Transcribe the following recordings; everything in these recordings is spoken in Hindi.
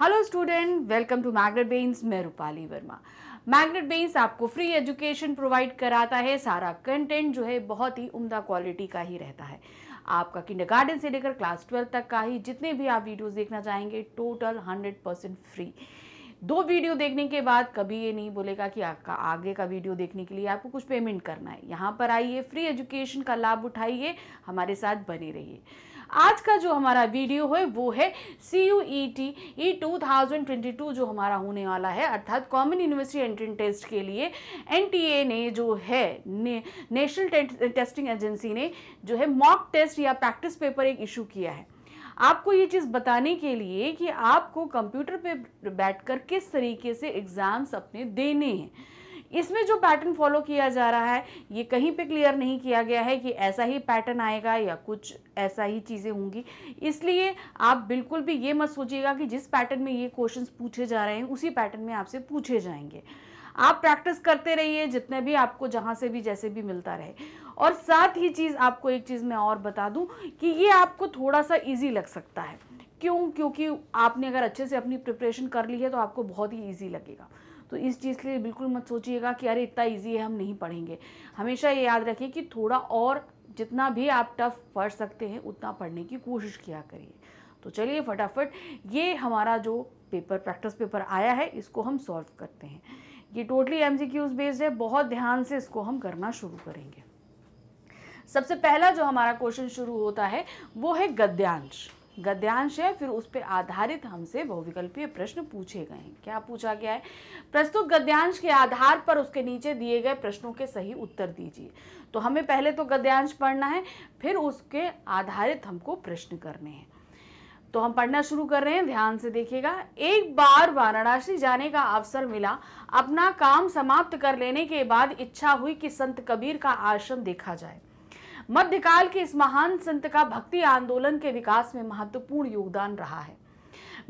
hello student welcome to Magnet Brains मैं रूपाली वर्मा मैग्नेट बेन्स आपको फ्री एजुकेशन प्रोवाइड कराता है सारा कंटेंट जो है बहुत ही उम्दा क्वालिटी का ही रहता है आपका किंडरगार्टन से लेकर क्लास ट्वेल्व तक का ही जितने भी आप वीडियोस देखना चाहेंगे टोटल हंड्रेड परसेंट फ्री दो वीडियो देखने के बाद कभी ये नहीं बोलेगा कि आपका आगे का वीडियो देखने के लिए आपको कुछ पेमेंट करना है यहाँ पर आइए फ्री एजुकेशन का लाभ उठाइए हमारे साथ बने रहिए आज का जो हमारा वीडियो है वो है C U E T E two thousand twenty two जो हमारा होने वाला है अर्थात कॉमन यूनिवर्सिटी एंट्रेंस टेस्ट के लिए एन टी ए ने जो है ने, नेशनल टेस्टिंग एजेंसी ने जो है मॉक टेस्ट या प्रैक्टिस पेपर एक इशू किया है आपको ये चीज़ बताने के लिए कि आपको कंप्यूटर पे बैठकर किस तरीके से एग्ज़ाम्स अपने देने हैं इसमें जो पैटर्न फॉलो किया जा रहा है ये कहीं पे क्लियर नहीं किया गया है कि ऐसा ही पैटर्न आएगा या कुछ ऐसा ही चीज़ें होंगी इसलिए आप बिल्कुल भी ये मत सोचिएगा कि जिस पैटर्न में ये क्वेश्चंस पूछे जा रहे हैं उसी पैटर्न में आपसे पूछे जाएंगे आप प्रैक्टिस करते रहिए जितने भी आपको जहाँ से भी जैसे भी मिलता रहे और साथ ही चीज़ आपको एक चीज़ मैं और बता दूँ कि ये आपको थोड़ा सा ईजी लग सकता है क्यों क्योंकि आपने अगर अच्छे से अपनी प्रिपरेशन कर ली है तो आपको बहुत ही ईजी लगेगा तो इस चीज़ के लिए बिल्कुल मत सोचिएगा कि अरे इतना ईजी है हम नहीं पढ़ेंगे हमेशा ये याद रखें कि थोड़ा और जितना भी आप टफ पढ़ सकते हैं उतना पढ़ने की कोशिश किया करिए तो चलिए फटाफट ये हमारा जो पेपर प्रैक्टिस पेपर आया है इसको हम सॉल्व करते हैं ये टोटली एम बेस्ड है बहुत ध्यान से इसको हम करना शुरू करेंगे सबसे पहला जो हमारा क्वेश्चन शुरू होता है वो है गद्यांश गद्यांश है फिर उस पर आधारित हमसे बहुविकल्पीय प्रश्न पूछे गए हैं क्या पूछा गया है प्रस्तुत गद्यांश के आधार पर उसके नीचे दिए गए प्रश्नों के सही उत्तर दीजिए तो हमें पहले तो गद्यांश पढ़ना है फिर उसके आधारित हमको प्रश्न करने हैं तो हम पढ़ना शुरू कर रहे हैं ध्यान से देखिएगा एक बार वाराणसी जाने का अवसर मिला अपना काम समाप्त कर लेने के बाद इच्छा हुई कि संत कबीर का आश्रम देखा जाए मध्यकाल के इस महान संत का भक्ति आंदोलन के विकास में महत्वपूर्ण योगदान रहा है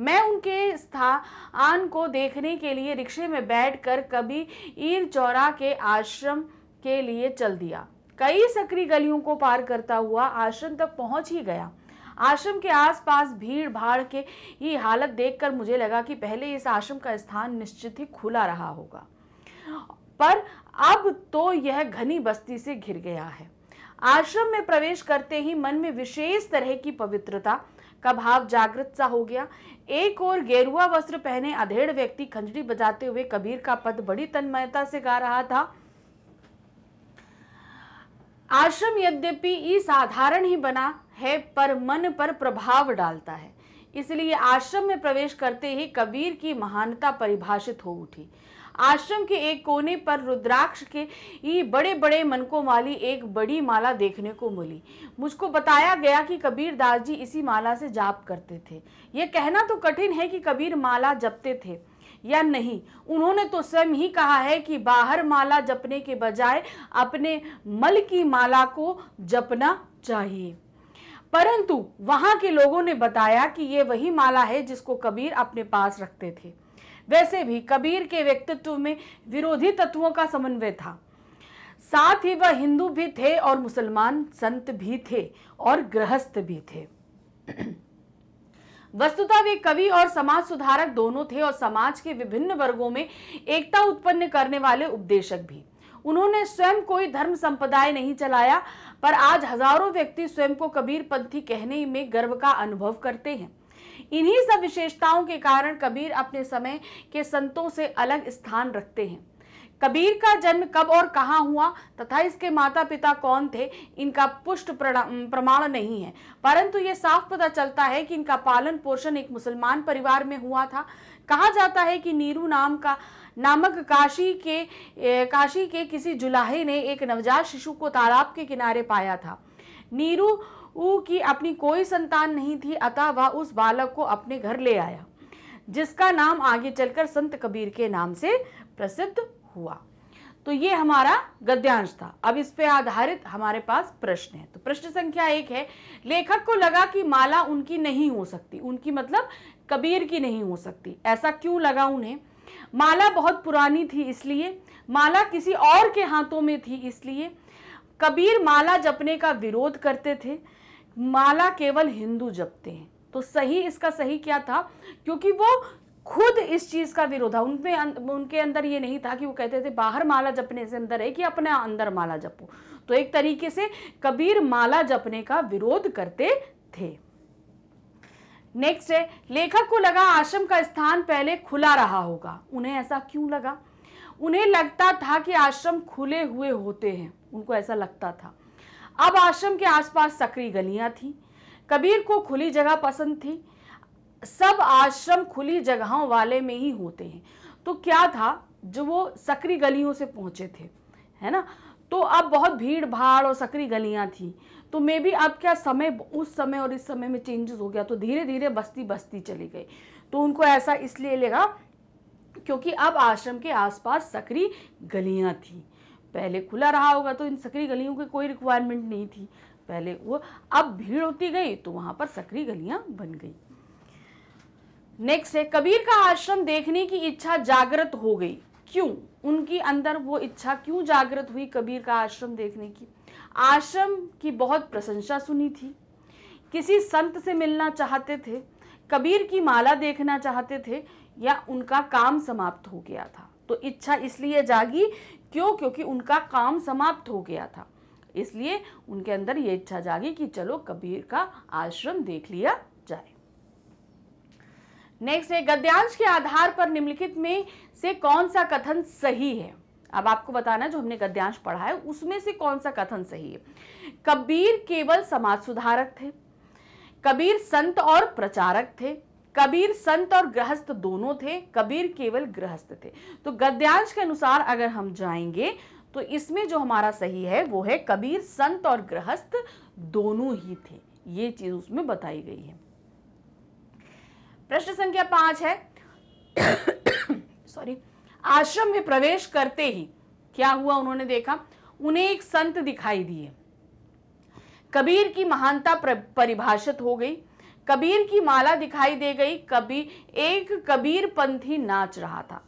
मैं उनके स्थान को देखने के लिए रिक्शे में बैठकर कभी ईर चौरा के आश्रम के लिए चल दिया कई सक्रिय गलियों को पार करता हुआ आश्रम तक पहुंच ही गया आश्रम के आसपास भीड़ भाड़ के ही हालत देखकर मुझे लगा कि पहले इस आश्रम का स्थान निश्चित ही खुला रहा होगा पर अब तो यह घनी बस्ती से घिर गया है आश्रम में प्रवेश करते ही मन में विशेष तरह की पवित्रता का भाव जागृत सा हो गया एक और गेरुआ वस्त्र पहने अधेड़ व्यक्ति खंजड़ी बजाते हुए कबीर का पद बड़ी तन्मयता से गा रहा था आश्रम यद्यपि ई साधारण ही बना है पर मन पर प्रभाव डालता है इसलिए आश्रम में प्रवेश करते ही कबीर की महानता परिभाषित हो उठी आश्रम के एक कोने पर रुद्राक्ष के ही बड़े बड़े मनकों वाली एक बड़ी माला देखने को मिली मुझको बताया गया कि कबीर दास जी इसी माला से जाप करते थे ये कहना तो कठिन है कि कबीर माला जपते थे या नहीं उन्होंने तो स्वयं ही कहा है कि बाहर माला जपने के बजाय अपने मल की माला को जपना चाहिए परंतु वहां के लोगों ने बताया कि ये वही माला है जिसको कबीर अपने पास रखते थे वैसे भी कबीर के व्यक्तित्व में विरोधी तत्वों का समन्वय था साथ ही वह हिंदू भी थे और मुसलमान संत भी थे और गृहस्थ भी थे वस्तुतः वे कवि और समाज सुधारक दोनों थे और समाज के विभिन्न वर्गों में एकता उत्पन्न करने वाले उपदेशक भी उन्होंने स्वयं कोई धर्म संप्रदाय नहीं चलाया पर आज हजारों व्यक्ति स्वयं को कबीर पंथी कहने में गर्व का अनुभव करते हैं इन्हीं सब विशेषताओं के कारण कबीर अपने समय के संतों से अलग स्थान रखते हैं कबीर का जन्म कब और कहाँ हुआ तथा इसके माता पिता कौन थे इनका पुष्ट प्रमाण नहीं है परंतु ये साफ पता चलता है कि इनका पालन पोषण एक मुसलमान परिवार में हुआ था कहा जाता है कि नीरू नाम का नामक काशी के काशी के किसी जुलाहे ने एक नवजात शिशु को तालाब के किनारे पाया था नीरू की अपनी कोई संतान नहीं थी अतः वह उस बालक को अपने घर ले आया जिसका नाम आगे चलकर संत कबीर के नाम से प्रसिद्ध हुआ तो ये हमारा गद्यांश था अब इस पे आधारित हमारे पास प्रश्न है तो प्रश्न संख्या एक है लेखक को लगा कि माला उनकी नहीं हो सकती उनकी मतलब कबीर की नहीं हो सकती ऐसा क्यों लगा उन्हें माला बहुत पुरानी थी इसलिए माला किसी और के हाथों में थी इसलिए कबीर माला जपने का विरोध करते थे माला केवल हिंदू जपते हैं तो सही इसका सही क्या था क्योंकि वो खुद इस चीज़ का विरोध था उनमें अं-, उनके अंदर ये नहीं था कि वो कहते थे बाहर माला जपने से अंदर है कि अपने अंदर माला जपो तो एक तरीके से कबीर माला जपने का विरोध करते थे नेक्स्ट है लेखक को लगा आश्रम का स्थान पहले खुला रहा होगा उन्हें ऐसा क्यों लगा उन्हें लगता था कि आश्रम खुले हुए होते हैं उनको ऐसा लगता था अब आश्रम के आसपास सक्रिय गलियां थी कबीर को खुली जगह पसंद थी सब आश्रम खुली जगहों वाले में ही होते हैं तो क्या था जो वो सक्री गलियों से पहुंचे थे है ना तो अब बहुत भीड़ भाड़ और सक्री गलियां थी तो मे बी अब क्या समय उस समय और इस समय में चेंजेस हो गया तो धीरे धीरे बस्ती बस्ती चली गई तो उनको ऐसा इसलिए लगा क्योंकि अब आश्रम के आसपास सक्री गलियां थी पहले खुला रहा होगा तो इन सक्री गलियों की कोई रिक्वायरमेंट नहीं थी पहले वो अब भीड़ होती गई तो वहाँ पर सक्री गलियाँ बन गई नेक्स्ट है कबीर का आश्रम देखने की इच्छा जागृत हो गई क्यों उनकी अंदर वो इच्छा क्यों जागृत हुई कबीर का आश्रम देखने की आश्रम की बहुत प्रशंसा सुनी थी किसी संत से मिलना चाहते थे कबीर की माला देखना चाहते थे या उनका काम समाप्त हो गया था तो इच्छा इसलिए जागी क्यों क्योंकि उनका काम समाप्त हो गया था इसलिए उनके अंदर ये इच्छा जागी कि चलो कबीर का आश्रम देख लिया जाए नेक्स्ट है गद्यांश के आधार पर निम्नलिखित में से कौन सा कथन सही है अब आपको बताना जो हमने गद्यांश पढ़ा है उसमें से कौन सा कथन सही है कबीर केवल समाज सुधारक थे कबीर संत और प्रचारक थे कबीर संत और गृहस्थ दोनों थे कबीर केवल गृहस्थ थे तो गद्यांश के अनुसार अगर हम जाएंगे तो इसमें जो हमारा सही है वो है कबीर संत और गृहस्थ दोनों ही थे ये चीज उसमें बताई गई है प्रश्न संख्या पांच है सॉरी आश्रम में प्रवेश करते ही क्या हुआ उन्होंने देखा उन्हें एक संत दिखाई दिए कबीर की महानता परिभाषित हो गई कबीर की माला दिखाई दे गई कभी एक कबीर पंथी नाच रहा था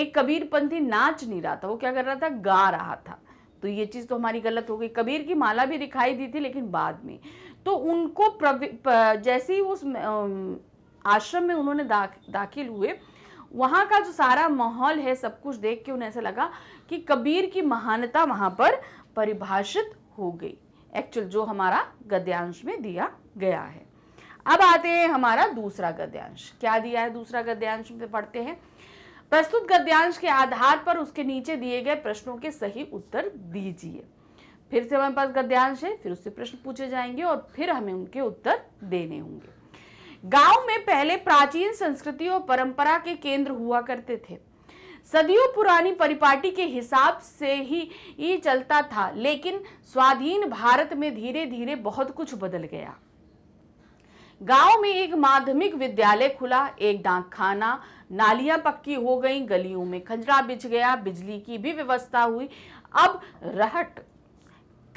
एक कबीर पंथी नाच नहीं रहा था वो क्या कर रहा था गा रहा था तो ये चीज़ तो हमारी गलत हो गई कबीर की माला भी दिखाई दी थी लेकिन बाद में तो उनको जैसे ही उस आश्रम में उन्होंने दा, दाखिल हुए वहाँ का जो सारा माहौल है सब कुछ देख के उन्हें ऐसा लगा कि कबीर की महानता वहाँ पर परिभाषित हो गई एक्चुअल जो हमारा गद्यांश में दिया गया है अब आते हैं हमारा दूसरा गद्यांश क्या दिया है दूसरा गद्यांश में पढ़ते हैं प्रस्तुत गद्यांश के आधार पर उसके नीचे दिए गए प्रश्नों के सही उत्तर दीजिए फिर से हमारे पास गद्यांश है फिर उससे प्रश्न पूछे जाएंगे और फिर हमें उनके उत्तर देने होंगे गांव में पहले प्राचीन संस्कृति और परंपरा के केंद्र हुआ करते थे सदियों पुरानी परिपाटी के हिसाब से ही, ही चलता था लेकिन स्वाधीन भारत में धीरे धीरे बहुत कुछ बदल गया गांव में एक माध्यमिक विद्यालय खुला एक डाक खाना नालियां पक्की हो गई गलियों में खजरा बिछ गया बिजली की भी व्यवस्था हुई अब रहट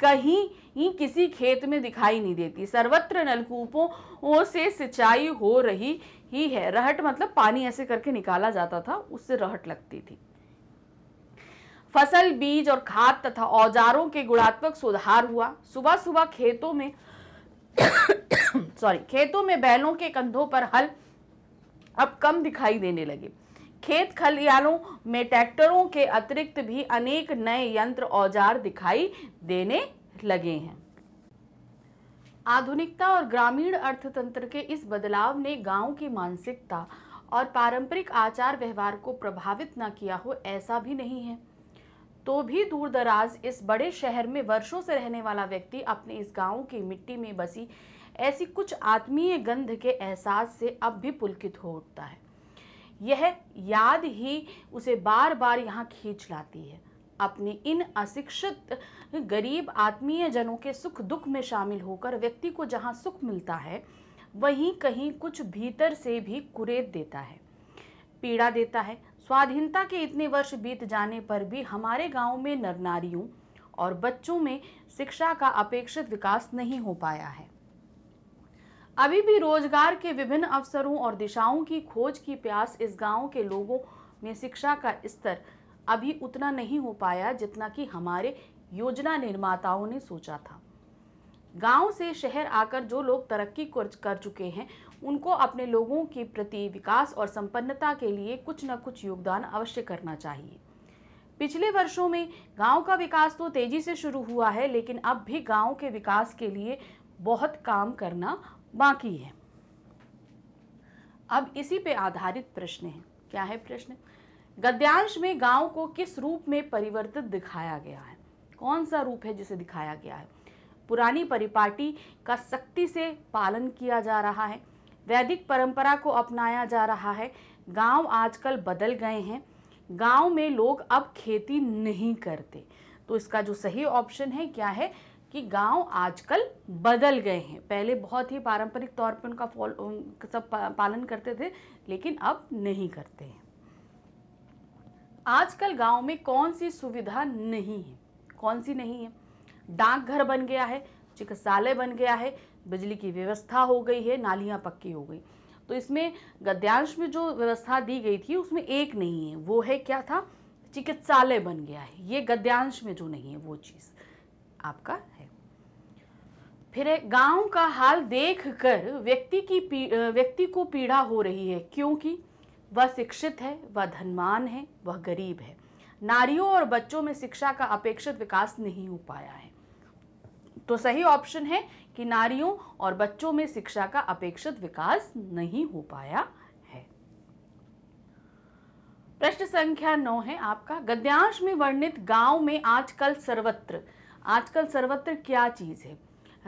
कहीं ही किसी खेत में दिखाई नहीं देती सर्वत्र नलकूपों से सिंचाई हो रही ही है रहट मतलब पानी ऐसे करके निकाला जाता था उससे रहट लगती थी फसल बीज और खाद तथा औजारों के गुणात्मक सुधार हुआ सुबह सुबह खेतों में सॉरी खेतों में बैलों के कंधों पर हल अब कम दिखाई देने लगे खेत खलियानों में ट्रैक्टरों के अतिरिक्त भी अनेक नए यंत्र औजार दिखाई देने लगे हैं आधुनिकता और ग्रामीण अर्थतंत्र के इस बदलाव ने गांव की मानसिकता और पारंपरिक आचार व्यवहार को प्रभावित न किया हो ऐसा भी नहीं है तो भी दूर दराज इस बड़े शहर में वर्षों से रहने वाला व्यक्ति अपने इस गांव की मिट्टी में बसी ऐसी कुछ आत्मीय गंध के एहसास से अब भी पुलकित हो उठता है यह याद ही उसे बार बार यहाँ खींच लाती है अपने इन अशिक्षित गरीब आत्मीय जनों के सुख दुख में शामिल होकर व्यक्ति को जहाँ सुख मिलता है वहीं कहीं कुछ भीतर से भी कुरेद देता है पीड़ा देता है स्वाधीनता के इतने वर्ष बीत जाने पर भी हमारे गांव में नरनारियों और बच्चों में शिक्षा का अपेक्षित विकास नहीं हो पाया है अभी भी रोजगार के विभिन्न अवसरों और दिशाओं की खोज की प्यास इस गांव के लोगों में शिक्षा का स्तर अभी उतना नहीं हो पाया जितना कि हमारे योजना निर्माताओं ने सोचा था गांव से शहर आकर जो लोग तरक्की कर चुके हैं उनको अपने लोगों के प्रति विकास और संपन्नता के लिए कुछ न कुछ योगदान अवश्य करना चाहिए पिछले वर्षों में गांव का विकास तो तेजी से शुरू हुआ है लेकिन अब भी गांव के विकास के लिए बहुत काम करना बाकी है अब इसी पे आधारित प्रश्न है क्या है प्रश्न गद्यांश में गांव को किस रूप में परिवर्तित दिखाया गया है कौन सा रूप है जिसे दिखाया गया है पुरानी परिपाटी का सख्ती से पालन किया जा रहा है वैदिक परंपरा को अपनाया जा रहा है गांव आजकल बदल गए हैं गांव में लोग अब खेती नहीं करते तो इसका जो सही ऑप्शन है क्या है कि गांव आजकल बदल गए हैं पहले बहुत ही पारंपरिक तौर पर उनका फॉल सब पालन करते थे लेकिन अब नहीं करते हैं आजकल गांव में कौन सी सुविधा नहीं है कौन सी नहीं है डाकघर बन गया है चिकित्सालय बन गया है बिजली की व्यवस्था हो गई है नालियां पक्की हो गई तो इसमें गद्यांश में जो व्यवस्था दी गई थी उसमें एक नहीं है वो है क्या था चिकित्सालय बन गया है ये गद्यांश में जो नहीं है वो चीज़ आपका है फिर है गांव का हाल देखकर व्यक्ति की व्यक्ति को पीड़ा हो रही है क्योंकि वह शिक्षित है वह धनवान है वह गरीब है नारियों और बच्चों में शिक्षा का अपेक्षित विकास नहीं हो पाया है तो सही ऑप्शन है कि नारियों और बच्चों में शिक्षा का अपेक्षित विकास नहीं हो पाया है प्रश्न संख्या नौ है आपका गद्यांश में वर्णित गांव में आजकल सर्वत्र आजकल सर्वत्र क्या चीज़ है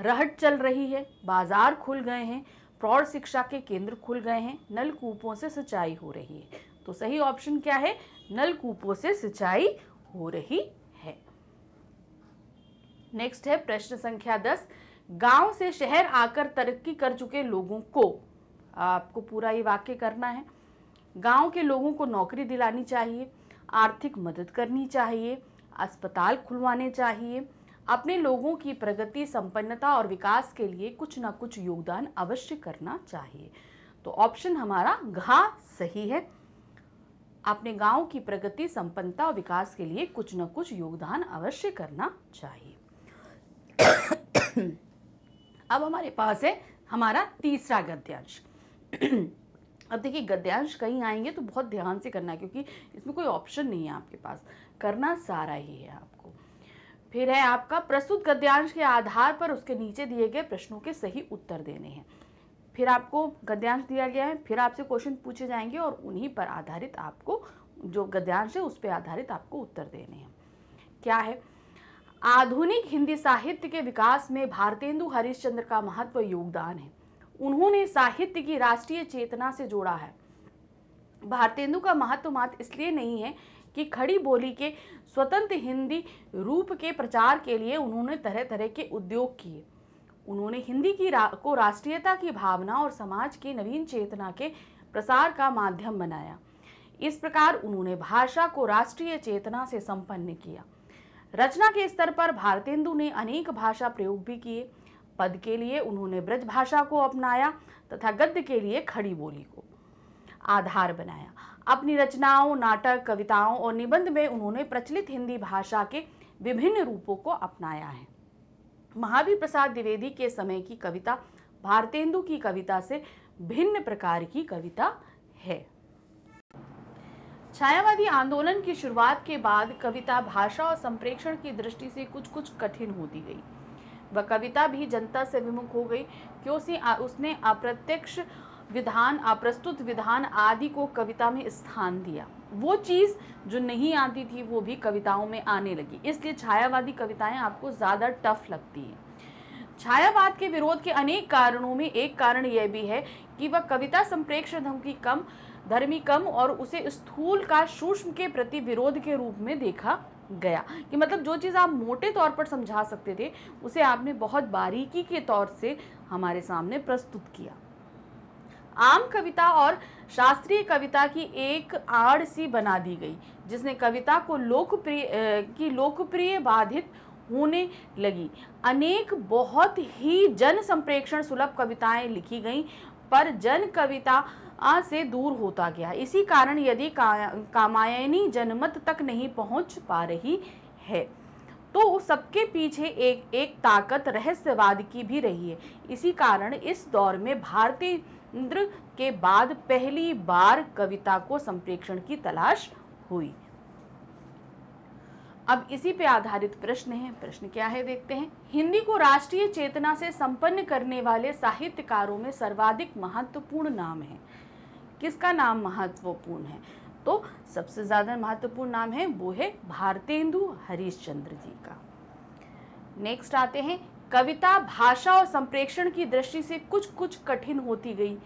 रहट चल रही है बाजार खुल गए हैं प्रौढ़ शिक्षा के केंद्र खुल गए हैं नलकूपों से सिंचाई हो रही है तो सही ऑप्शन क्या है नलकूपों से सिंचाई हो रही है नेक्स्ट है प्रश्न संख्या दस गांव से शहर आकर तरक्की कर चुके लोगों को आपको पूरा ये वाक्य करना है गांव के लोगों को नौकरी दिलानी चाहिए आर्थिक मदद करनी चाहिए अस्पताल खुलवाने चाहिए अपने लोगों की प्रगति संपन्नता और विकास के लिए कुछ ना कुछ योगदान अवश्य करना चाहिए तो ऑप्शन हमारा घा सही है अपने गांव की प्रगति संपन्नता और विकास के लिए कुछ ना कुछ योगदान अवश्य करना चाहिए अब हमारे पास है हमारा तीसरा गद्यांश अब देखिए गद्यांश कहीं आएंगे तो बहुत ध्यान से करना है क्योंकि इसमें कोई ऑप्शन नहीं है आपके पास करना सारा ही है आपको फिर है आपका प्रस्तुत गद्यांश के आधार पर उसके नीचे दिए गए प्रश्नों के सही उत्तर देने हैं फिर आपको गद्यांश दिया गया है फिर आपसे क्वेश्चन पूछे जाएंगे और उन्हीं पर आधारित आपको जो गद्यांश है उस पर आधारित आपको उत्तर देने हैं क्या है आधुनिक हिंदी साहित्य के विकास में भारतेंदु हरिश्चंद्र का महत्व योगदान है उन्होंने साहित्य की राष्ट्रीय चेतना से जोड़ा है भारतेंदु का महत्व मात्र इसलिए नहीं है कि खड़ी बोली के स्वतंत्र हिंदी रूप के प्रचार के लिए उन्होंने तरह तरह के उद्योग किए उन्होंने हिंदी की रा, को राष्ट्रीयता की भावना और समाज की नवीन चेतना के प्रसार का माध्यम बनाया इस प्रकार उन्होंने भाषा को राष्ट्रीय चेतना से संपन्न किया रचना के स्तर पर भारतेंदु ने अनेक भाषा प्रयोग भी किए पद के लिए उन्होंने ब्रज भाषा को अपनाया तथा गद्य के लिए खड़ी बोली को आधार बनाया अपनी रचनाओं नाटक कविताओं और निबंध में उन्होंने प्रचलित हिंदी भाषा के विभिन्न रूपों को अपनाया है महावीर प्रसाद द्विवेदी के समय की कविता भारतेंदु की कविता से भिन्न प्रकार की कविता है छायावादी आंदोलन की शुरुआत के बाद कविता भाषा और संप्रेक्षण की दृष्टि से कुछ कुछ कठिन होती गई वह कविता भी जनता से विमुख हो गई क्योंकि उसने अप्रत्यक्ष विधान अप्रस्तुत विधान आदि को कविता में स्थान दिया वो चीज़ जो नहीं आती थी वो भी कविताओं में आने लगी इसलिए छायावादी कविताएं आपको ज़्यादा टफ लगती हैं छायावाद के विरोध के अनेक कारणों में एक कारण यह भी है कि वह कविता संप्रेक्ष्य धमकी कम धर्मी कम और उसे स्थूल का सूक्ष्म के प्रति विरोध के रूप में देखा गया कि मतलब जो चीज़ आप मोटे तौर पर समझा सकते थे उसे आपने बहुत बारीकी के तौर से हमारे सामने प्रस्तुत किया आम कविता और शास्त्रीय कविता की एक आड़ सी बना दी गई जिसने कविता को लोकप्रिय की लोकप्रिय बाधित होने लगी अनेक बहुत ही जन संप्रेक्षण सुलभ कविताएं लिखी गईं पर जन कविता से दूर होता गया इसी कारण यदि का, कामायनी जनमत तक नहीं पहुंच पा रही है तो सबके पीछे एक एक ताकत रहस्यवाद की भी रही है इसी कारण इस दौर में भारतीय इंद्र के बाद पहली बार कविता को संप्रेक्षण की तलाश हुई अब इसी पे आधारित प्रश्न है प्रश्न क्या है देखते हैं हिंदी को राष्ट्रीय चेतना से संपन्न करने वाले साहित्यकारों में सर्वाधिक महत्वपूर्ण नाम है किसका नाम महत्वपूर्ण है तो सबसे ज़्यादा महत्वपूर्ण नाम है वो है भारतेंदु हरिश्चंद्र जी का नेक्स्ट आते हैं कविता भाषा और संप्रेक्षण की दृष्टि से कुछ कुछ कठिन होती गई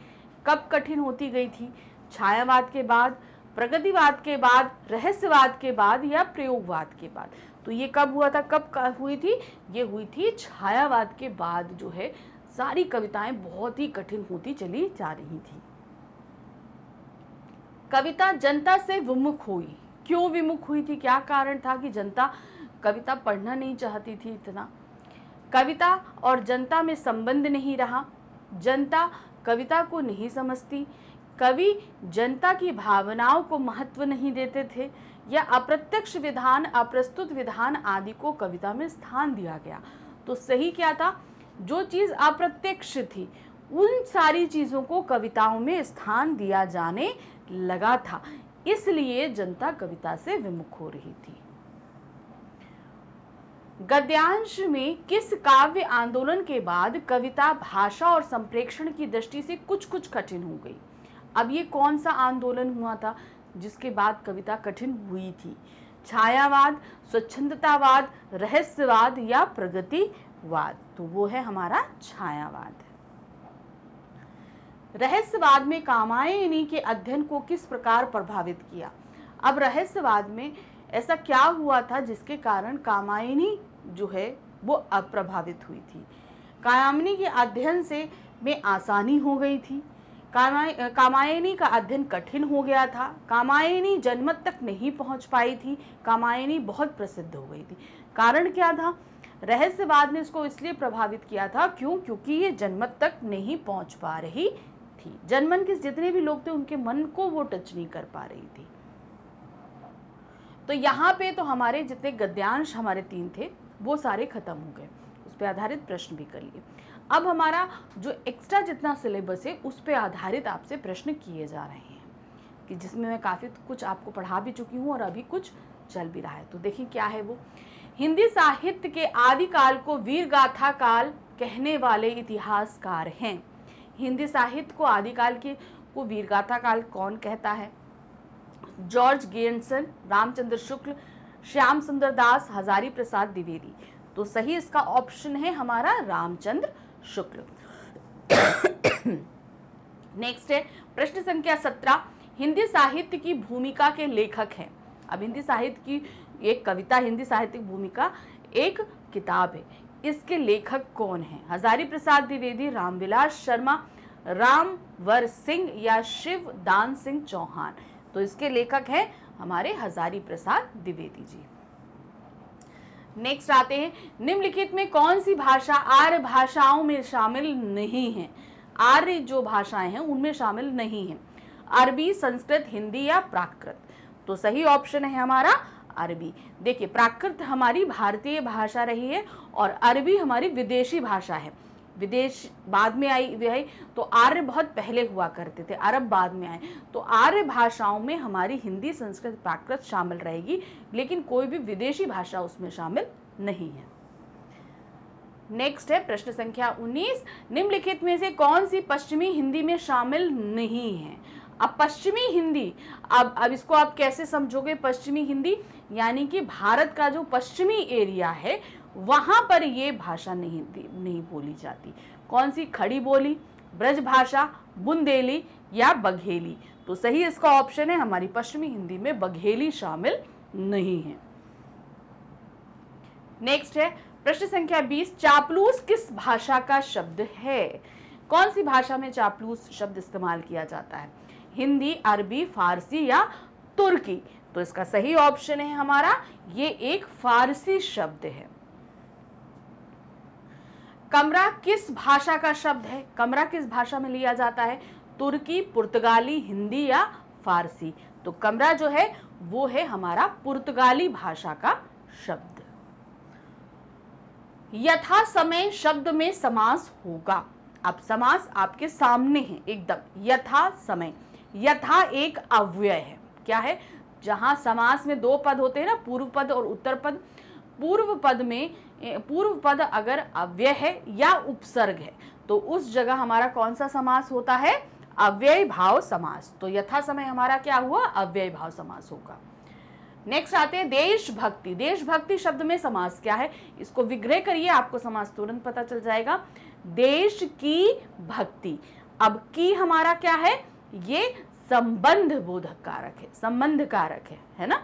कब कठिन होती गई थी छायावाद के बाद प्रगतिवाद के बाद रहस्यवाद के बाद या प्रयोगवाद के बाद तो ये कब हुआ था कब हुई थी ये हुई थी छायावाद के बाद जो है सारी कविताएं बहुत ही कठिन होती चली जा रही थी कविता जनता से विमुख हुई क्यों विमुख हुई थी क्या कारण था कि जनता कविता पढ़ना नहीं चाहती थी इतना कविता और जनता में संबंध नहीं रहा जनता कविता को नहीं समझती कवि जनता की भावनाओं को महत्व नहीं देते थे या अप्रत्यक्ष विधान अप्रस्तुत विधान आदि को कविता में स्थान दिया गया तो सही क्या था जो चीज़ अप्रत्यक्ष थी उन सारी चीज़ों को कविताओं में स्थान दिया जाने लगा था इसलिए जनता कविता से विमुख हो रही थी गद्यांश में किस काव्य आंदोलन के बाद कविता भाषा और संप्रेक्षण की दृष्टि से कुछ कुछ कठिन हो गई अब ये कौन सा आंदोलन हुआ था जिसके बाद कविता कठिन हुई थी छायावाद स्वच्छंदतावाद रहस्यवाद या प्रगतिवाद तो वो है हमारा छायावाद रहस्यवाद में कामायनी के अध्ययन को किस प्रकार प्रभावित किया अब रहस्यवाद में ऐसा क्या हुआ था जिसके कारण कामायनी जो है वो अप्रभावित हुई थी कायामिनी के अध्ययन से में आसानी हो गई थी कामायनी का अध्ययन कठिन हो गया था कामायनी जनमत तक नहीं पहुंच पाई थी कामायनी बहुत प्रसिद्ध हो गई थी कारण क्या था रहस्यवाद ने इसको इसलिए प्रभावित किया था क्यों क्योंकि ये जनमत तक नहीं पहुंच पा रही थी जनमन के जितने भी लोग थे उनके मन को वो टच नहीं कर पा रही थी तो यहाँ पे तो हमारे जितने गद्यांश हमारे तीन थे वो सारे ख़त्म हो गए उस पर आधारित प्रश्न भी कर लिए अब हमारा जो एक्स्ट्रा जितना सिलेबस है उस पर आधारित आपसे प्रश्न किए जा रहे हैं कि जिसमें मैं काफ़ी कुछ आपको पढ़ा भी चुकी हूँ और अभी कुछ चल भी रहा है तो देखिए क्या है वो हिंदी साहित्य के आदिकाल को वीर गाथा काल कहने वाले इतिहासकार हैं हिंदी साहित्य को आदिकाल के को वीरगाथा काल कौन कहता है जॉर्ज गियनसन रामचंद्र शुक्ल श्याम सुंदर दास हजारी प्रसाद द्विवेदी तो सही इसका ऑप्शन है हमारा रामचंद्र शुक्ल नेक्स्ट है प्रश्न संख्या सत्रह हिंदी साहित्य की भूमिका के लेखक हैं अब हिंदी साहित्य की एक कविता हिंदी साहित्य की भूमिका एक किताब है इसके लेखक कौन हैं हजारी प्रसाद द्विवेदी रामविलास शर्मा रामवर सिंह या शिव दान सिंह चौहान तो इसके लेखक हैं हमारे हजारी प्रसाद द्विवेदी जी नेक्स्ट आते हैं निम्नलिखित में कौन सी भाषा आर्य भाषाओं में शामिल नहीं है आर्य जो भाषाएं हैं उनमें शामिल नहीं है अरबी संस्कृत हिंदी या प्राकृत तो सही ऑप्शन है हमारा अरबी देखिए प्राकृत हमारी भारतीय भाषा रही है और अरबी हमारी विदेशी भाषा है विदेश बाद में आई आई तो आर्य बहुत पहले हुआ करते थे अरब बाद में आए तो आर्य भाषाओं में हमारी हिंदी संस्कृत प्राकृत शामिल रहेगी लेकिन कोई भी विदेशी भाषा उसमें शामिल नहीं है नेक्स्ट है प्रश्न संख्या 19 निम्नलिखित में से कौन सी पश्चिमी हिंदी में शामिल नहीं है अब पश्चिमी हिंदी अब अब इसको आप कैसे समझोगे पश्चिमी हिंदी यानी कि भारत का जो पश्चिमी एरिया है वहाँ पर ये भाषा नहीं नहीं बोली जाती कौन सी खड़ी बोली ब्रज भाषा बुंदेली या बघेली तो सही इसका ऑप्शन है हमारी पश्चिमी हिंदी में बघेली शामिल नहीं है नेक्स्ट है प्रश्न संख्या 20 चापलूस किस भाषा का शब्द है कौन सी भाषा में चापलूस शब्द इस्तेमाल किया जाता है हिंदी अरबी फारसी या तुर्की तो इसका सही ऑप्शन है हमारा ये एक फारसी शब्द है कमरा किस भाषा का शब्द है कमरा किस भाषा में लिया जाता है तुर्की पुर्तगाली हिंदी या फारसी तो कमरा जो है वो है हमारा पुर्तगाली भाषा का शब्द यथा समय शब्द में समास होगा अब समास आपके सामने है एकदम यथा समय यथा एक अव्यय है क्या है जहां समास में दो पद होते हैं ना पूर्व पद और उत्तर पद पूर्व पद में पूर्व पद अगर अव्यय है या उपसर्ग है तो उस जगह हमारा कौन सा समास होता है अव्यय भाव समास तो यथा समय हमारा क्या हुआ अव्यय भाव समास होगा नेक्स्ट आते हैं देशभक्ति देशभक्ति शब्द में समास क्या है इसको विग्रह करिए आपको समास तुरंत पता चल जाएगा देश की भक्ति अब की हमारा क्या है ये संबंध बोधक कारक है संबंध कारक है है ना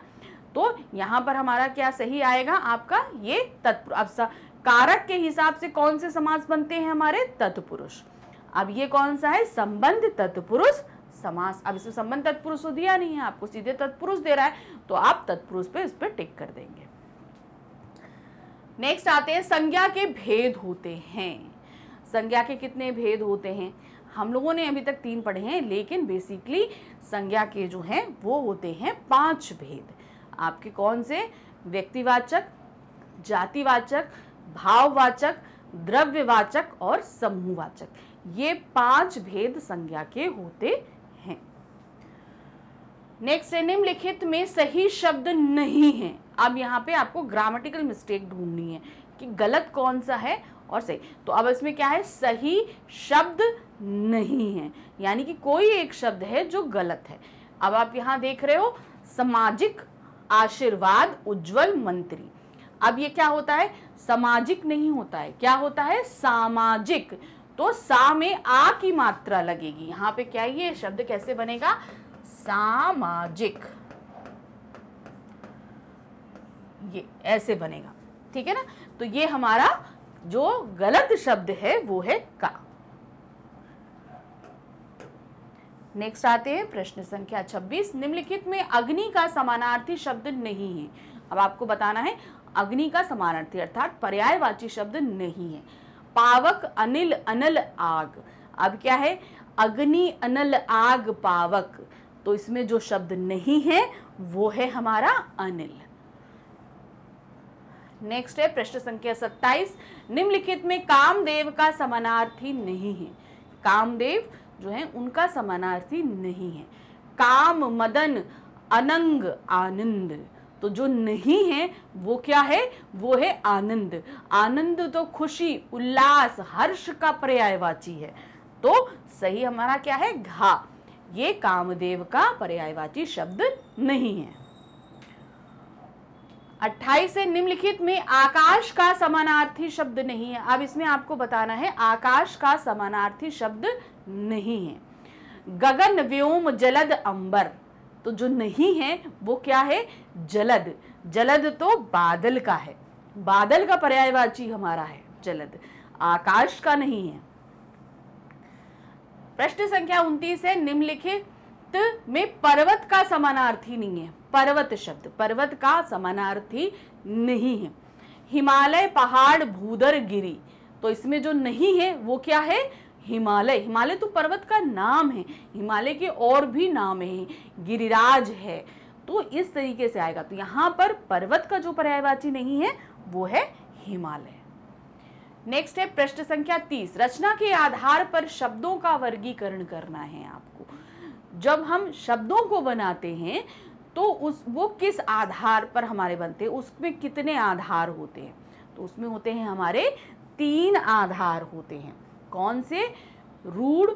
तो यहाँ पर हमारा क्या सही आएगा आपका ये तत्पुरुष अब कारक के हिसाब से कौन से समास बनते हैं हमारे तत्पुरुष अब ये कौन सा है संबंध तत्पुरुष समास अब इसमें संबंध तत्पुरुष तो दिया नहीं है आपको सीधे तत्पुरुष दे रहा है तो आप तत्पुरुष पे इस पर टिक कर देंगे नेक्स्ट आते हैं संज्ञा के भेद होते हैं संज्ञा के कितने भेद होते हैं हम लोगों ने अभी तक तीन पढ़े हैं लेकिन बेसिकली संज्ञा के जो हैं वो होते हैं पांच भेद आपके कौन से व्यक्तिवाचक जातिवाचक भाववाचक द्रव्यवाचक और समूहवाचक ये पांच भेद संज्ञा के होते हैं नेक्स्ट है निम्नलिखित में सही शब्द नहीं है अब यहाँ पे आपको ग्रामेटिकल मिस्टेक ढूंढनी है कि गलत कौन सा है और सही तो अब इसमें क्या है सही शब्द नहीं है यानी कि कोई एक शब्द है जो गलत है अब आप यहाँ देख रहे हो सामाजिक आशीर्वाद उज्जवल मंत्री अब ये क्या होता है सामाजिक नहीं होता है क्या होता है सामाजिक तो सा में आ की मात्रा लगेगी यहां पे क्या ये शब्द कैसे बनेगा सामाजिक ये ऐसे बनेगा ठीक है ना तो ये हमारा जो गलत शब्द है वो है का नेक्स्ट आते हैं प्रश्न संख्या 26 निम्नलिखित में अग्नि का समानार्थी शब्द नहीं है अब आपको बताना है अग्नि का समानार्थी अर्थात पर्यायवाची शब्द नहीं है पावक अनिल अनल आग अब क्या है अग्नि अनल आग पावक तो इसमें जो शब्द नहीं है वो है हमारा अनिल नेक्स्ट है प्रश्न संख्या 27 निम्नलिखित में कामदेव का समानार्थी नहीं है कामदेव जो है उनका समानार्थी नहीं है काम मदन अनंग आनंद तो जो नहीं है वो क्या है वो है आनंद आनंद तो खुशी उल्लास हर्ष का पर्यायवाची है तो सही हमारा क्या है घा ये कामदेव का पर्यायवाची शब्द नहीं है अट्ठाईस से निम्नलिखित में आकाश का समानार्थी शब्द नहीं है अब इसमें आपको बताना है आकाश का समानार्थी शब्द नहीं है गगन व्योम जलद अंबर तो जो नहीं है वो क्या है जलद जलद तो बादल का है बादल का पर्यायवाची हमारा है जलद आकाश का नहीं है प्रश्न संख्या 29 है निम्नलिखित शब्द में पर्वत का समानार्थी नहीं है पर्वत शब्द पर्वत का समानार्थी नहीं है हिमालय पहाड़ भूदर गिरी तो इसमें जो नहीं है वो क्या है हिमालय हिमालय तो पर्वत का नाम है हिमालय के और भी नाम है गिरिराज है तो इस तरीके से आएगा तो यहाँ पर पर्वत का जो पर्यायवाची नहीं है वो है हिमालय नेक्स्ट है प्रश्न संख्या तीस रचना के आधार पर शब्दों का वर्गीकरण करना है आपको जब हम शब्दों को बनाते हैं तो उस वो किस आधार पर हमारे बनते हैं उसमें कितने आधार होते हैं तो उसमें होते हैं हमारे तीन आधार होते हैं कौन से रूढ़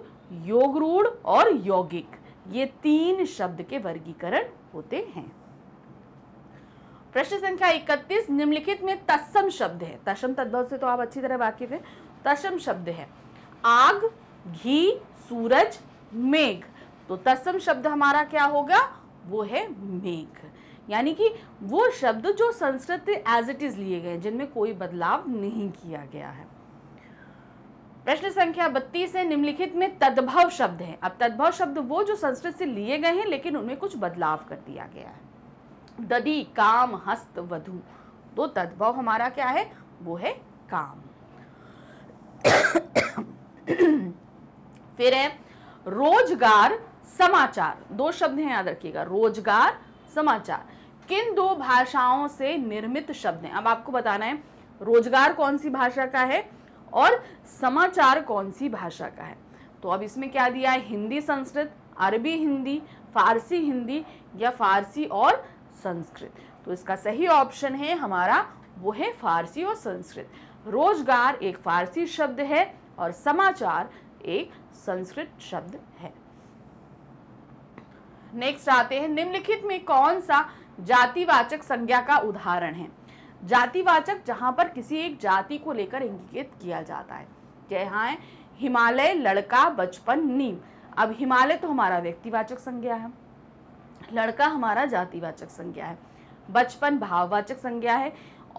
योग रूढ़ और यौगिक ये तीन शब्द के वर्गीकरण होते हैं प्रश्न संख्या 31 निम्नलिखित में तस्म शब्द है तस्म तद्भव से तो आप अच्छी तरह वाकिफ है तस्म शब्द है आग घी सूरज मेघ तो तस्म शब्द हमारा क्या होगा वो है मेघ यानी कि वो शब्द जो संस्कृत एज इट इज़ लिए गए जिनमें कोई बदलाव नहीं किया गया है प्रश्न संख्या बत्तीस है निम्नलिखित में तद्भव शब्द है अब तद्भव शब्द वो जो संस्कृत से लिए गए हैं लेकिन उनमें कुछ बदलाव कर दिया गया है ददी काम हस्त वधु तो तद्भव हमारा क्या है वो है काम फिर है रोजगार समाचार दो शब्द हैं याद रखिएगा रोजगार समाचार किन दो भाषाओं से निर्मित शब्द हैं अब आपको बताना है रोजगार कौन सी भाषा का है और समाचार कौन सी भाषा का है तो अब इसमें क्या दिया है हिंदी संस्कृत अरबी हिंदी फारसी हिंदी या फारसी और संस्कृत तो इसका सही ऑप्शन है हमारा वो है फारसी और संस्कृत रोजगार एक फारसी शब्द है और समाचार एक संस्कृत शब्द है नेक्स्ट आते हैं निम्नलिखित में कौन सा जातिवाचक संज्ञा का उदाहरण है जातिवाचक जहां पर किसी एक जाति को लेकर इंगित किया जाता है यहाँ है हिमालय लड़का बचपन नीम अब हिमालय तो हमारा व्यक्तिवाचक संज्ञा है लड़का हमारा जातिवाचक संज्ञा है बचपन भाववाचक संज्ञा है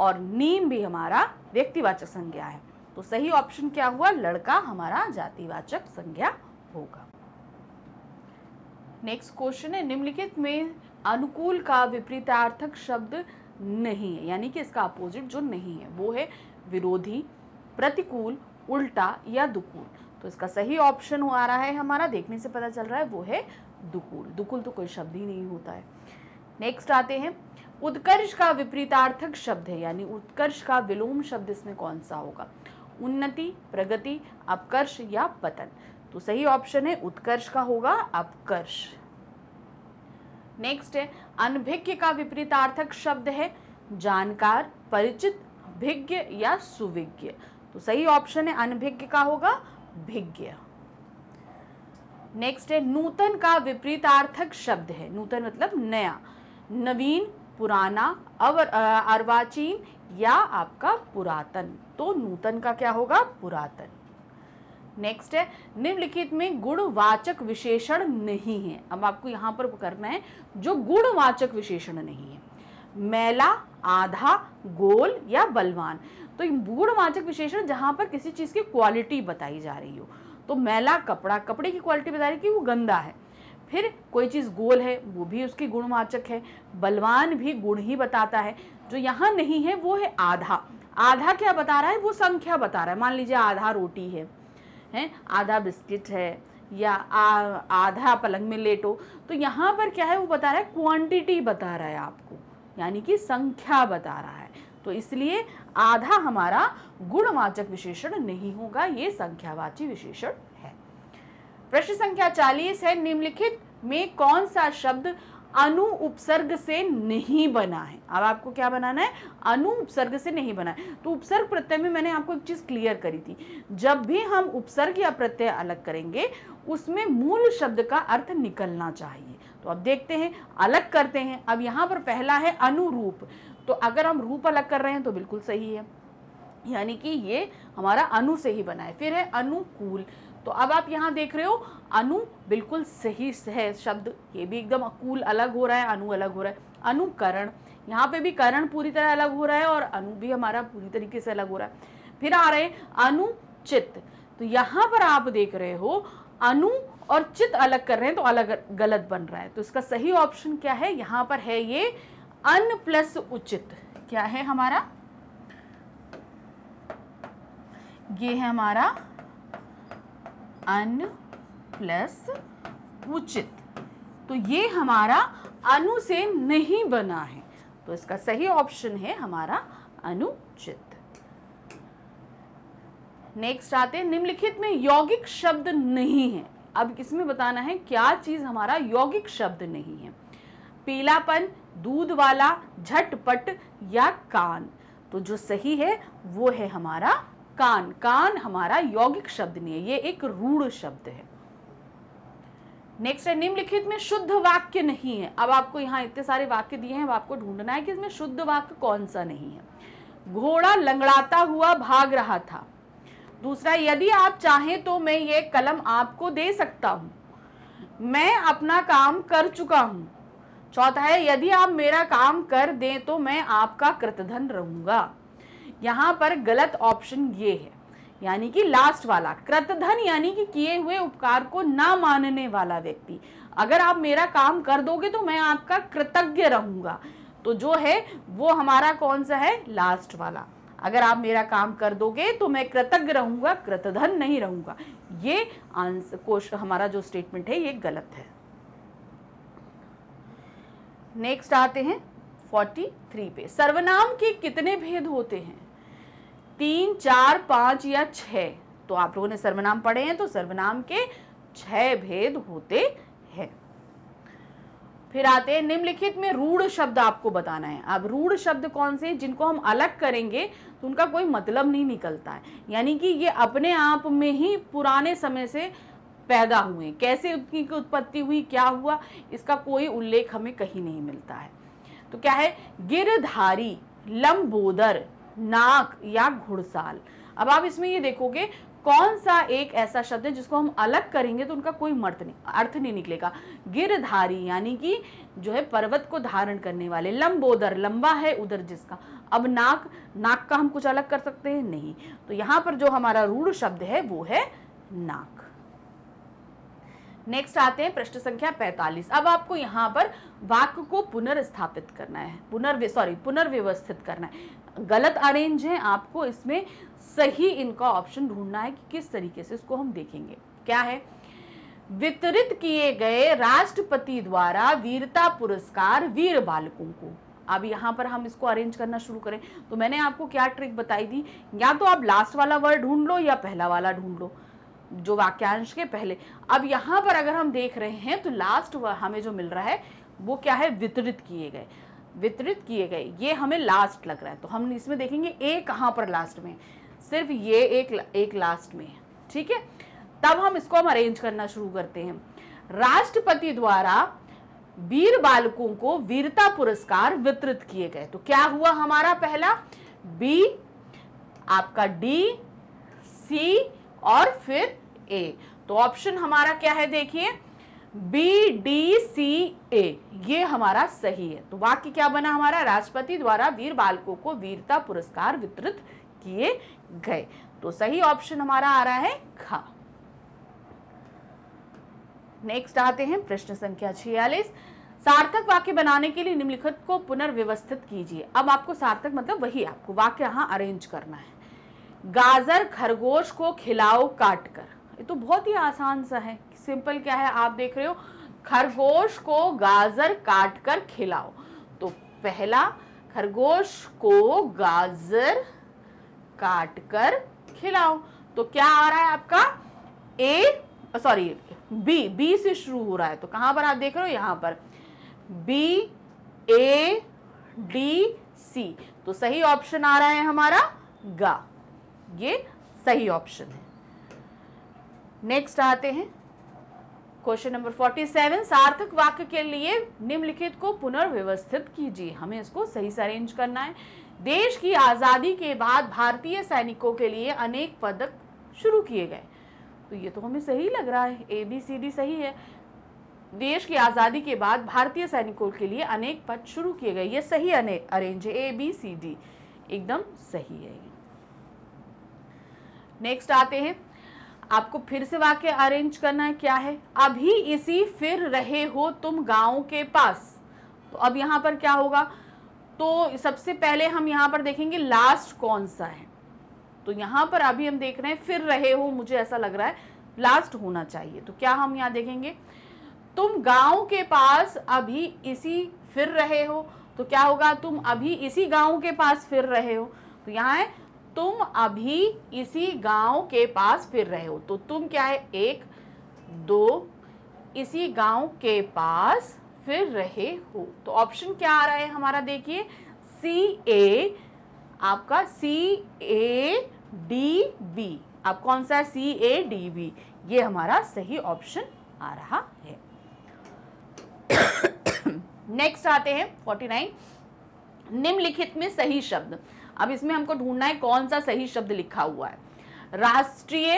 और नीम भी हमारा व्यक्तिवाचक संज्ञा है तो सही ऑप्शन क्या हुआ लड़का हमारा जातिवाचक संज्ञा होगा नेक्स्ट क्वेश्चन है निम्नलिखित में अनुकूल का विपरीतार्थक शब्द नहीं है यानी कि इसका अपोजिट जो नहीं है वो है विरोधी प्रतिकूल उल्टा या दुकूल तो इसका सही ऑप्शन आ रहा है हमारा देखने से पता चल रहा है वो है दुकूल दुकूल तो कोई शब्द ही नहीं होता है नेक्स्ट आते हैं उत्कर्ष का विपरीतार्थक शब्द है यानी उत्कर्ष का विलोम शब्द इसमें कौन सा होगा उन्नति प्रगति अपकर्ष या पतन तो सही ऑप्शन है उत्कर्ष का होगा अपकर्ष नेक्स्ट है अनभिज्ञ का विपरीतार्थक शब्द है जानकार परिचित भिज्ञ या सुविज्ञ तो सही ऑप्शन है अनभिज्ञ का होगा भिज्ञ नेक्स्ट है नूतन का विपरीतार्थक शब्द है नूतन मतलब नया नवीन पुराना अवर अर्वाचीन या आपका पुरातन तो नूतन का क्या होगा पुरातन नेक्स्ट है निम्नलिखित में गुणवाचक विशेषण नहीं है अब आपको यहाँ पर करना है जो गुणवाचक विशेषण नहीं है मैला आधा गोल या बलवान तो गुणवाचक विशेषण जहाँ पर किसी चीज़ की क्वालिटी बताई जा रही हो तो मैला कपड़ा कपड़े की क्वालिटी बता रही कि वो गंदा है फिर कोई चीज़ गोल है वो भी उसकी गुणवाचक है बलवान भी गुण ही बताता है जो यहाँ नहीं है वो है आधा आधा क्या बता रहा है वो संख्या बता रहा है मान लीजिए आधा रोटी है हैं आधा बिस्किट है या आ, आधा पलंग में लेटो तो यहाँ पर क्या है वो बता रहा है क्वांटिटी बता रहा है आपको यानी कि संख्या बता रहा है तो इसलिए आधा हमारा गुणवाचक विशेषण नहीं होगा ये संख्यावाची विशेषण है प्रश्न संख्या चालीस है निम्नलिखित में कौन सा शब्द अनु उपसर्ग से नहीं बना है अब आपको क्या बनाना है अनु उपसर्ग से नहीं बना है तो उपसर्ग प्रत्यय में मैंने आपको एक चीज़ क्लियर करी थी जब भी हम उपसर्ग या प्रत्यय अलग करेंगे उसमें मूल शब्द का अर्थ निकलना चाहिए तो अब देखते हैं अलग करते हैं अब यहाँ पर पहला है अनुरूप तो अगर हम रूप अलग कर रहे हैं तो बिल्कुल सही है यानी कि ये हमारा अनु से ही बना है फिर है अनुकूल तो अब आप यहाँ देख रहे हो अनु बिल्कुल सही है शब्द ये भी एकदम अकूल अलग हो रहा है अनु अलग हो रहा है अनुकरण यहाँ पे भी करण पूरी तरह अलग हो रहा है और अनु भी हमारा पूरी तरीके से अलग हो रहा है फिर आ रहे अनुचित तो यहाँ पर आप देख रहे हो अनु और चित अलग कर रहे हैं तो अलग गलत बन रहा है तो इसका सही ऑप्शन क्या है यहाँ पर है ये अन प्लस उचित क्या है हमारा ये है हमारा अन प्लस उचित तो ये हमारा अनु से नहीं बना है तो इसका सही ऑप्शन है हमारा अनुचित नेक्स्ट आते हैं निम्नलिखित में यौगिक शब्द नहीं है अब इसमें बताना है क्या चीज हमारा यौगिक शब्द नहीं है पीलापन दूध वाला झटपट या कान तो जो सही है वो है हमारा कान कान हमारा यौगिक शब्द नहीं है ये एक रूढ़ शब्द है नेक्स्ट है निम्नलिखित में शुद्ध वाक्य नहीं है अब आपको यहाँ इतने सारे वाक्य दिए हैं अब आपको ढूंढना है कि इसमें शुद्ध वाक्य कौन सा नहीं है घोड़ा लंगड़ाता हुआ भाग रहा था दूसरा यदि आप चाहें तो मैं ये कलम आपको दे सकता हूँ मैं अपना काम कर चुका हूँ चौथा है यदि आप मेरा काम कर दें तो मैं आपका कृतधन रहूंगा यहाँ पर गलत ऑप्शन ये है यानी कि लास्ट वाला कृतधन यानी कि किए हुए उपकार को ना मानने वाला व्यक्ति अगर आप मेरा काम कर दोगे तो मैं आपका कृतज्ञ रहूंगा तो जो है वो हमारा कौन सा है लास्ट वाला अगर आप मेरा काम कर दोगे तो मैं कृतज्ञ रहूंगा कृतधन नहीं रहूंगा ये आंसर क्वेश्चन हमारा जो स्टेटमेंट है ये गलत है नेक्स्ट आते हैं फोर्टी थ्री पे सर्वनाम के कितने भेद होते हैं तीन चार पाँच या छ तो आप लोगों ने सर्वनाम पढ़े हैं तो सर्वनाम के छह भेद होते हैं फिर आते हैं निम्नलिखित में रूढ़ शब्द आपको बताना है अब रूढ़ शब्द कौन से जिनको हम अलग करेंगे तो उनका कोई मतलब नहीं निकलता है यानी कि ये अपने आप में ही पुराने समय से पैदा हुए कैसे उनकी उत्पत्ति हुई क्या हुआ इसका कोई उल्लेख हमें कहीं नहीं मिलता है तो क्या है गिरधारी लंबोदर नाक या घुड़साल अब आप इसमें ये देखोगे कौन सा एक ऐसा शब्द है जिसको हम अलग करेंगे तो उनका कोई मर्थ नहीं अर्थ नहीं निकलेगा गिरधारी यानी कि जो है पर्वत को धारण करने वाले लंबोदर लंबा है उधर जिसका अब नाक नाक का हम कुछ अलग कर सकते हैं नहीं तो यहाँ पर जो हमारा रूढ़ शब्द है वो है नाक नेक्स्ट आते हैं प्रश्न संख्या 45 अब आपको यहाँ पर वाक्य को पुनर्स्थापित करना है पुनर्व सॉरी पुनर्व्यवस्थित करना है गलत अरेंज है आपको इसमें सही इनका ऑप्शन ढूंढना है कि किस तरीके से इसको हम देखेंगे क्या है वितरित किए गए राष्ट्रपति द्वारा वीरता पुरस्कार वीर बालकों को अब यहाँ पर हम इसको अरेंज करना शुरू करें तो मैंने आपको क्या ट्रिक बताई थी या तो आप लास्ट वाला वर्ड ढूंढ लो या पहला वाला ढूंढ लो जो वाक्यांश के पहले अब यहाँ पर अगर हम देख रहे हैं तो लास्ट हमें जो मिल रहा है वो क्या है वितरित किए गए वितरित किए गए ये हमें लास्ट लग रहा है तो हम इसमें देखेंगे ए कहाँ पर लास्ट में सिर्फ ये एक एक लास्ट में है ठीक है तब हम इसको हम अरेंज करना शुरू करते हैं राष्ट्रपति द्वारा वीर बालकों को वीरता पुरस्कार वितरित किए गए तो क्या हुआ हमारा पहला बी आपका डी सी और फिर ए तो ऑप्शन हमारा क्या है देखिए बी डी सी ए ये हमारा सही है तो वाक्य क्या बना हमारा राष्ट्रपति द्वारा वीर बालकों को वीरता पुरस्कार वितरित किए गए तो सही ऑप्शन हमारा आ रहा है खा नेक्स्ट आते हैं प्रश्न संख्या छियालीस सार्थक वाक्य बनाने के लिए निम्नलिखित को पुनर्व्यवस्थित कीजिए अब आपको सार्थक मतलब वही आपको वाक्य यहां अरेंज करना है गाजर खरगोश को खिलाओ काटकर ये तो बहुत ही आसान सा है सिंपल क्या है आप देख रहे हो खरगोश को गाजर काट कर खिलाओ तो पहला खरगोश को गाजर काट कर खिलाओ तो क्या आ रहा है आपका ए सॉरी बी बी से शुरू हो रहा है तो कहां पर आप देख रहे हो यहां पर बी ए डी सी तो सही ऑप्शन आ रहा है हमारा गा ये सही ऑप्शन है नेक्स्ट आते हैं क्वेश्चन नंबर फोर्टी सेवन सार्थक वाक्य के लिए निम्नलिखित को पुनर्व्यवस्थित कीजिए हमें इसको सही से अरेंज करना है देश की आज़ादी के बाद भारतीय सैनिकों के लिए अनेक पदक शुरू किए गए तो ये तो हमें सही लग रहा है ए बी सी डी सही है देश की आज़ादी के बाद भारतीय सैनिकों के लिए अनेक पद शुरू किए गए ये सही अरेंज है ए बी सी डी एकदम सही है नेक्स्ट आते हैं आपको फिर से वाक्य अरेंज करना है क्या है अभी इसी फिर रहे हो तुम गाँव के पास तो अब यहाँ पर क्या होगा तो सबसे पहले हम यहाँ पर देखेंगे लास्ट कौन सा है तो यहाँ पर अभी हम देख रहे हैं फिर रहे हो मुझे ऐसा लग रहा है लास्ट होना चाहिए तो क्या हम यहाँ देखेंगे तुम गांव के पास अभी इसी फिर रहे हो तो क्या होगा तुम अभी इसी गांव के पास फिर रहे हो तो यहाँ है तुम अभी इसी गांव के पास फिर रहे हो तो तुम क्या है एक दो इसी गांव के पास फिर रहे हो तो ऑप्शन क्या आ रहा है हमारा देखिए सी ए आपका सी ए डी बी आप कौन सा है सी ए डी बी ये हमारा सही ऑप्शन आ रहा है नेक्स्ट आते हैं फोर्टी नाइन निम्नलिखित में सही शब्द अब इसमें हमको ढूंढना है कौन सा सही शब्द लिखा हुआ है राष्ट्रीय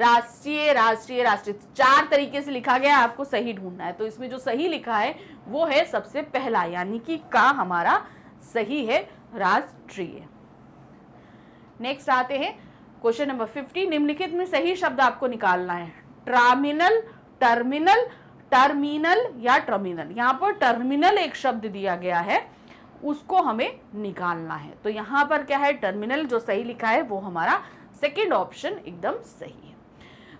राष्ट्रीय राष्ट्रीय राष्ट्रीय चार तरीके से लिखा गया है आपको सही ढूंढना है तो इसमें जो सही लिखा है वो है सबसे पहला यानी कि का हमारा सही है राष्ट्रीय नेक्स्ट आते हैं क्वेश्चन नंबर फिफ्टी निम्नलिखित में सही शब्द आपको निकालना है ट्रामिनल टर्मिनल टर्मिनल या टर्मिनल यहाँ पर टर्मिनल एक शब्द दिया गया है उसको हमें निकालना है तो यहाँ पर क्या है टर्मिनल जो सही लिखा है वो हमारा सेकेंड ऑप्शन एकदम सही है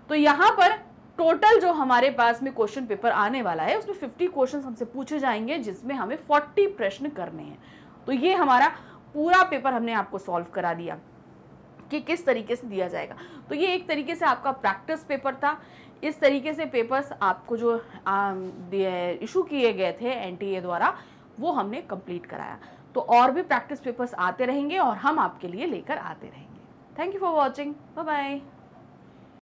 तो यहाँ पर टोटल जो हमारे पास में क्वेश्चन पेपर आने वाला है उसमें 50 क्वेश्चन हमसे पूछे जाएंगे जिसमें हमें 40 प्रश्न करने हैं तो ये हमारा पूरा पेपर हमने आपको सॉल्व करा दिया कि किस तरीके से दिया जाएगा तो ये एक तरीके से आपका प्रैक्टिस पेपर था इस तरीके से पेपर्स आपको जो इशू किए गए थे एनटीए द्वारा वो हमने कंप्लीट कराया तो और भी प्रैक्टिस पेपर्स आते रहेंगे और हम आपके लिए लेकर आते रहेंगे thank you for watching bye bye